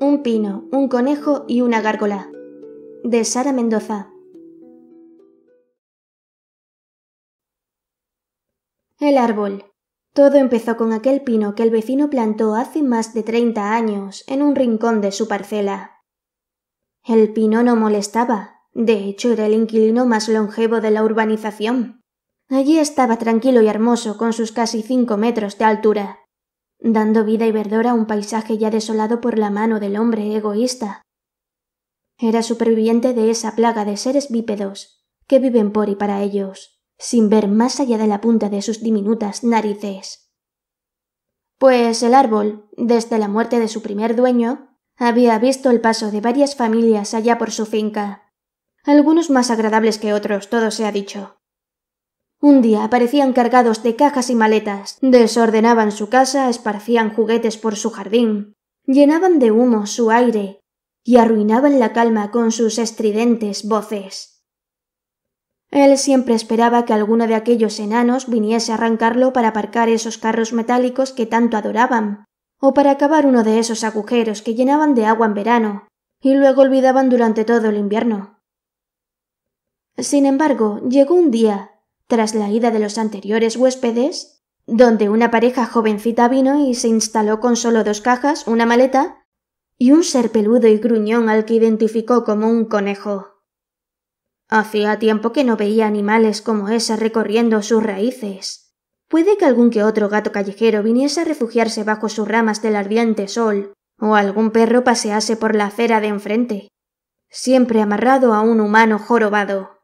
un pino, un conejo y una gárgola. De Sara Mendoza. El árbol. Todo empezó con aquel pino que el vecino plantó hace más de treinta años en un rincón de su parcela. El pino no molestaba, de hecho era el inquilino más longevo de la urbanización. Allí estaba tranquilo y hermoso con sus casi cinco metros de altura dando vida y verdor a un paisaje ya desolado por la mano del hombre egoísta. Era superviviente de esa plaga de seres bípedos que viven por y para ellos, sin ver más allá de la punta de sus diminutas narices. Pues el árbol, desde la muerte de su primer dueño, había visto el paso de varias familias allá por su finca. Algunos más agradables que otros, todo se ha dicho, un día aparecían cargados de cajas y maletas, desordenaban su casa, esparcían juguetes por su jardín, llenaban de humo su aire y arruinaban la calma con sus estridentes voces. Él siempre esperaba que alguno de aquellos enanos viniese a arrancarlo para aparcar esos carros metálicos que tanto adoraban, o para acabar uno de esos agujeros que llenaban de agua en verano y luego olvidaban durante todo el invierno. Sin embargo, llegó un día tras la ida de los anteriores huéspedes, donde una pareja jovencita vino y se instaló con solo dos cajas, una maleta y un ser peludo y gruñón al que identificó como un conejo. Hacía tiempo que no veía animales como ese recorriendo sus raíces. Puede que algún que otro gato callejero viniese a refugiarse bajo sus ramas del ardiente sol, o algún perro pasease por la acera de enfrente, siempre amarrado a un humano jorobado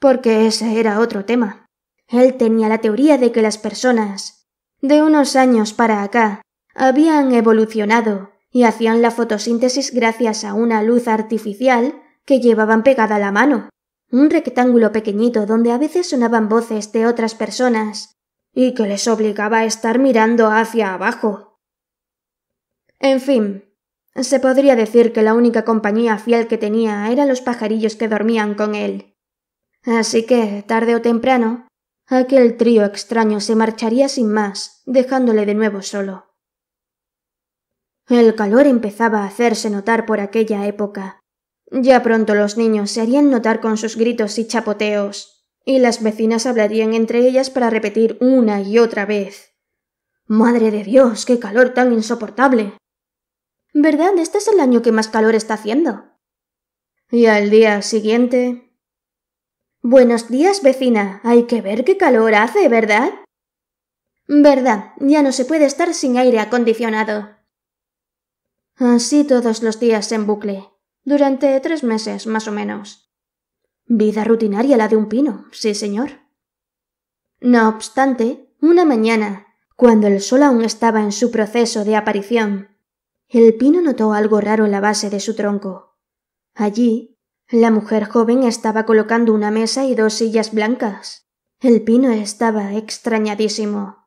porque ese era otro tema. Él tenía la teoría de que las personas, de unos años para acá, habían evolucionado y hacían la fotosíntesis gracias a una luz artificial que llevaban pegada a la mano, un rectángulo pequeñito donde a veces sonaban voces de otras personas y que les obligaba a estar mirando hacia abajo. En fin, se podría decir que la única compañía fiel que tenía eran los pajarillos que dormían con él. Así que, tarde o temprano, aquel trío extraño se marcharía sin más, dejándole de nuevo solo. El calor empezaba a hacerse notar por aquella época. Ya pronto los niños se harían notar con sus gritos y chapoteos, y las vecinas hablarían entre ellas para repetir una y otra vez. Madre de Dios, qué calor tan insoportable. ¿Verdad? Este es el año que más calor está haciendo. Y al día siguiente, Buenos días, vecina. Hay que ver qué calor hace, ¿verdad? Verdad, ya no se puede estar sin aire acondicionado. Así todos los días en bucle, durante tres meses más o menos. Vida rutinaria la de un pino, sí señor. No obstante, una mañana, cuando el sol aún estaba en su proceso de aparición, el pino notó algo raro en la base de su tronco. Allí, la mujer joven estaba colocando una mesa y dos sillas blancas. El pino estaba extrañadísimo.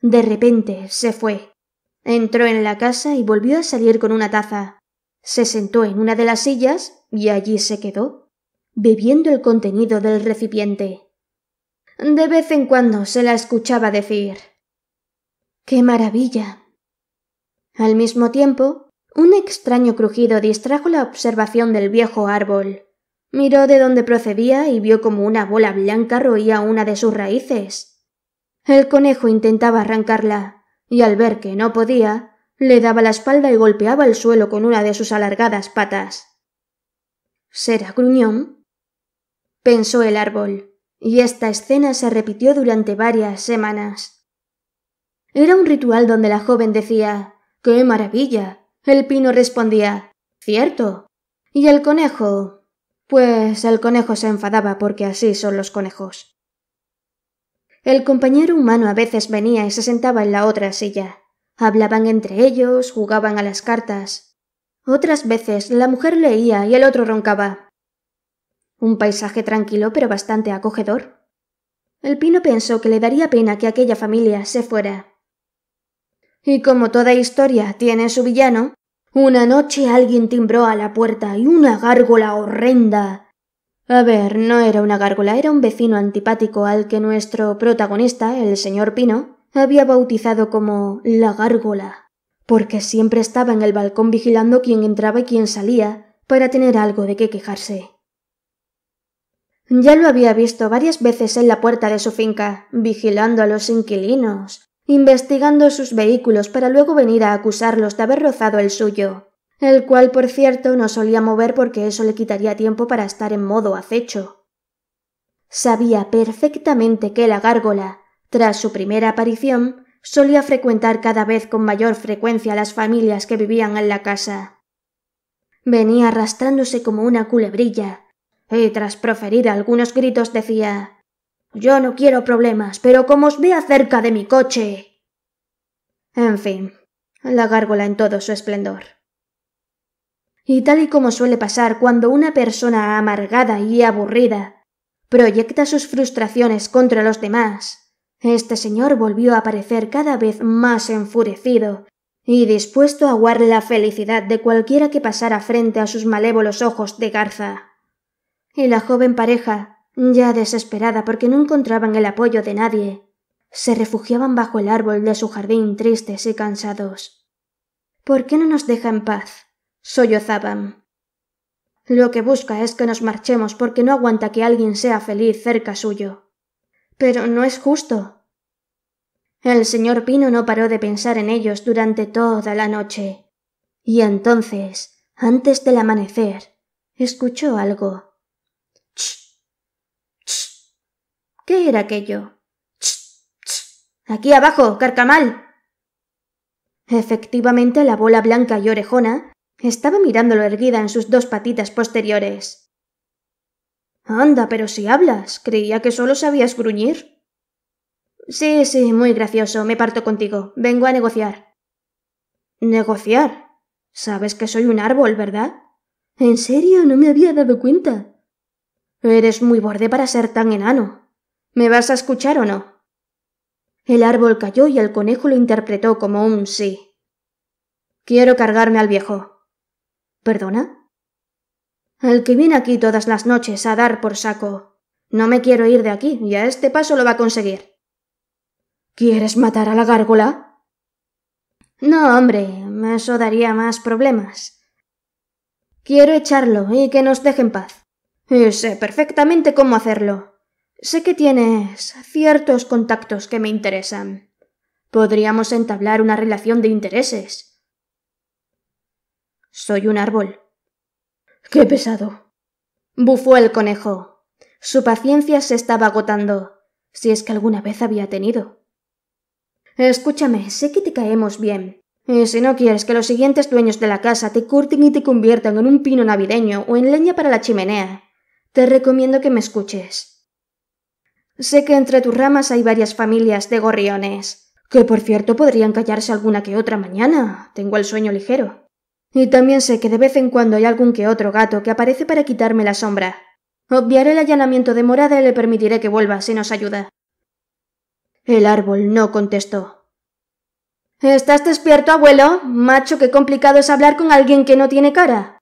De repente se fue. Entró en la casa y volvió a salir con una taza. Se sentó en una de las sillas y allí se quedó, bebiendo el contenido del recipiente. De vez en cuando se la escuchaba decir ¡Qué maravilla! Al mismo tiempo, un extraño crujido distrajo la observación del viejo árbol. Miró de dónde procedía y vio como una bola blanca roía una de sus raíces. El conejo intentaba arrancarla, y al ver que no podía, le daba la espalda y golpeaba el suelo con una de sus alargadas patas. ¿Será gruñón? pensó el árbol, y esta escena se repitió durante varias semanas. Era un ritual donde la joven decía Qué maravilla. El pino respondía Cierto. Y el conejo. Pues el conejo se enfadaba porque así son los conejos. El compañero humano a veces venía y se sentaba en la otra silla. Hablaban entre ellos, jugaban a las cartas. Otras veces la mujer leía y el otro roncaba. Un paisaje tranquilo pero bastante acogedor. El pino pensó que le daría pena que aquella familia se fuera, y como toda historia tiene su villano, una noche alguien timbró a la puerta y una gárgola horrenda. A ver, no era una gárgola, era un vecino antipático al que nuestro protagonista, el señor Pino, había bautizado como la gárgola, porque siempre estaba en el balcón vigilando quién entraba y quién salía, para tener algo de qué quejarse. Ya lo había visto varias veces en la puerta de su finca, vigilando a los inquilinos, investigando sus vehículos para luego venir a acusarlos de haber rozado el suyo, el cual, por cierto, no solía mover porque eso le quitaría tiempo para estar en modo acecho. Sabía perfectamente que la gárgola, tras su primera aparición, solía frecuentar cada vez con mayor frecuencia las familias que vivían en la casa. Venía arrastrándose como una culebrilla, y tras proferir algunos gritos decía yo no quiero problemas, pero como os vea cerca de mi coche. En fin, la gárgola en todo su esplendor. Y tal y como suele pasar cuando una persona amargada y aburrida proyecta sus frustraciones contra los demás, este señor volvió a aparecer cada vez más enfurecido y dispuesto a aguar la felicidad de cualquiera que pasara frente a sus malévolos ojos de garza. Y la joven pareja ya desesperada porque no encontraban el apoyo de nadie, se refugiaban bajo el árbol de su jardín tristes y cansados. ¿Por qué no nos deja en paz? sollozaban. Lo que busca es que nos marchemos porque no aguanta que alguien sea feliz cerca suyo. Pero no es justo. El señor Pino no paró de pensar en ellos durante toda la noche. Y entonces, antes del amanecer, escuchó algo. ¿Qué era aquello? ¡Ch! ¡Ch! Aquí abajo, carcamal. Efectivamente, la bola blanca y orejona estaba mirándolo erguida en sus dos patitas posteriores. Anda, pero si hablas, creía que solo sabías gruñir. Sí, sí, muy gracioso, me parto contigo. Vengo a negociar. ¿Negociar? Sabes que soy un árbol, ¿verdad? En serio, no me había dado cuenta. Eres muy borde para ser tan enano. ¿Me vas a escuchar o no? El árbol cayó y el conejo lo interpretó como un sí. Quiero cargarme al viejo. ¿Perdona? El que viene aquí todas las noches a dar por saco. No me quiero ir de aquí y a este paso lo va a conseguir. ¿Quieres matar a la gárgola? No, hombre, eso daría más problemas. Quiero echarlo y que nos deje en paz. Y sé perfectamente cómo hacerlo. Sé que tienes ciertos contactos que me interesan. Podríamos entablar una relación de intereses. Soy un árbol. Qué pesado. bufó el conejo. Su paciencia se estaba agotando, si es que alguna vez había tenido. Escúchame, sé que te caemos bien, y si no quieres que los siguientes dueños de la casa te curten y te conviertan en un pino navideño o en leña para la chimenea, te recomiendo que me escuches. Sé que entre tus ramas hay varias familias de gorriones, que por cierto podrían callarse alguna que otra mañana. Tengo el sueño ligero. Y también sé que de vez en cuando hay algún que otro gato que aparece para quitarme la sombra. Obviaré el allanamiento de morada y le permitiré que vuelva si nos ayuda. El árbol no contestó. ¿Estás despierto, abuelo? Macho, qué complicado es hablar con alguien que no tiene cara.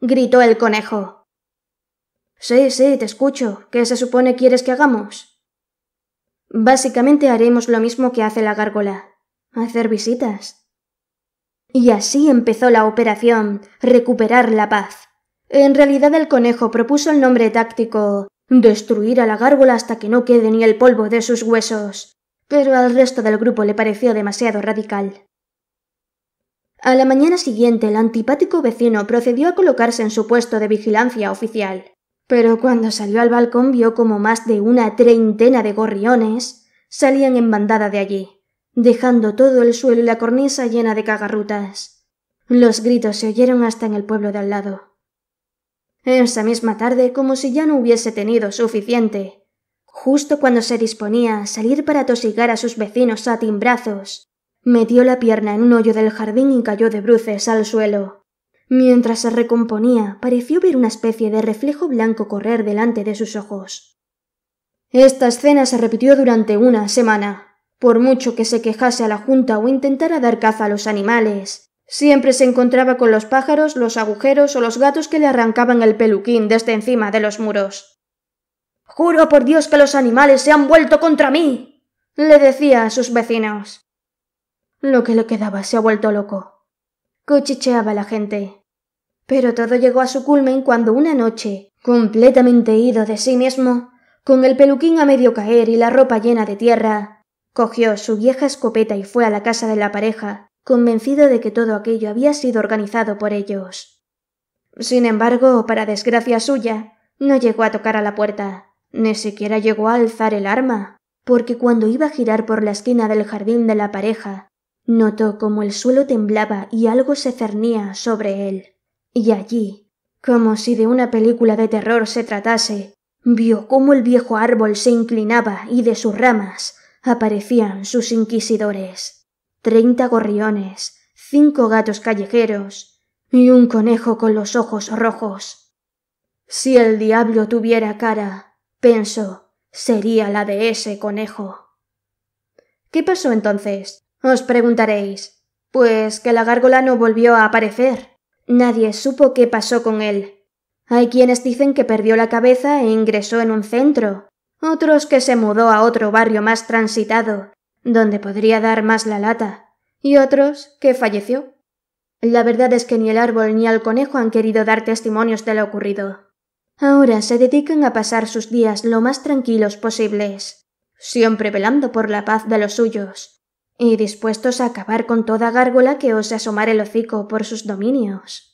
gritó el conejo. Sí, sí, te escucho. ¿Qué se supone quieres que hagamos? Básicamente haremos lo mismo que hace la gárgola. Hacer visitas. Y así empezó la operación, recuperar la paz. En realidad el conejo propuso el nombre táctico, destruir a la gárgola hasta que no quede ni el polvo de sus huesos. Pero al resto del grupo le pareció demasiado radical. A la mañana siguiente el antipático vecino procedió a colocarse en su puesto de vigilancia oficial. Pero cuando salió al balcón vio como más de una treintena de gorriones salían en bandada de allí, dejando todo el suelo y la cornisa llena de cagarrutas. Los gritos se oyeron hasta en el pueblo de al lado. Esa misma tarde, como si ya no hubiese tenido suficiente, justo cuando se disponía a salir para tosigar a sus vecinos a timbrazos, metió la pierna en un hoyo del jardín y cayó de bruces al suelo. Mientras se recomponía, pareció ver una especie de reflejo blanco correr delante de sus ojos. Esta escena se repitió durante una semana. Por mucho que se quejase a la Junta o intentara dar caza a los animales, siempre se encontraba con los pájaros, los agujeros o los gatos que le arrancaban el peluquín desde encima de los muros. Juro por Dios que los animales se han vuelto contra mí. le decía a sus vecinos. Lo que le quedaba se ha vuelto loco. Cochicheaba la gente. Pero todo llegó a su culmen cuando una noche, completamente ido de sí mismo, con el peluquín a medio caer y la ropa llena de tierra, cogió su vieja escopeta y fue a la casa de la pareja, convencido de que todo aquello había sido organizado por ellos. Sin embargo, para desgracia suya, no llegó a tocar a la puerta, ni siquiera llegó a alzar el arma, porque cuando iba a girar por la esquina del jardín de la pareja, notó como el suelo temblaba y algo se cernía sobre él y allí, como si de una película de terror se tratase, vio cómo el viejo árbol se inclinaba y de sus ramas aparecían sus inquisidores treinta gorriones, cinco gatos callejeros y un conejo con los ojos rojos. Si el diablo tuviera cara, pensó, sería la de ese conejo. ¿Qué pasó entonces? Os preguntaréis. Pues que la gárgola no volvió a aparecer. Nadie supo qué pasó con él. Hay quienes dicen que perdió la cabeza e ingresó en un centro, otros que se mudó a otro barrio más transitado, donde podría dar más la lata, y otros que falleció. La verdad es que ni el árbol ni el conejo han querido dar testimonios de lo ocurrido. Ahora se dedican a pasar sus días lo más tranquilos posibles, siempre velando por la paz de los suyos, y dispuestos a acabar con toda gárgola que ose asomar el hocico por sus dominios.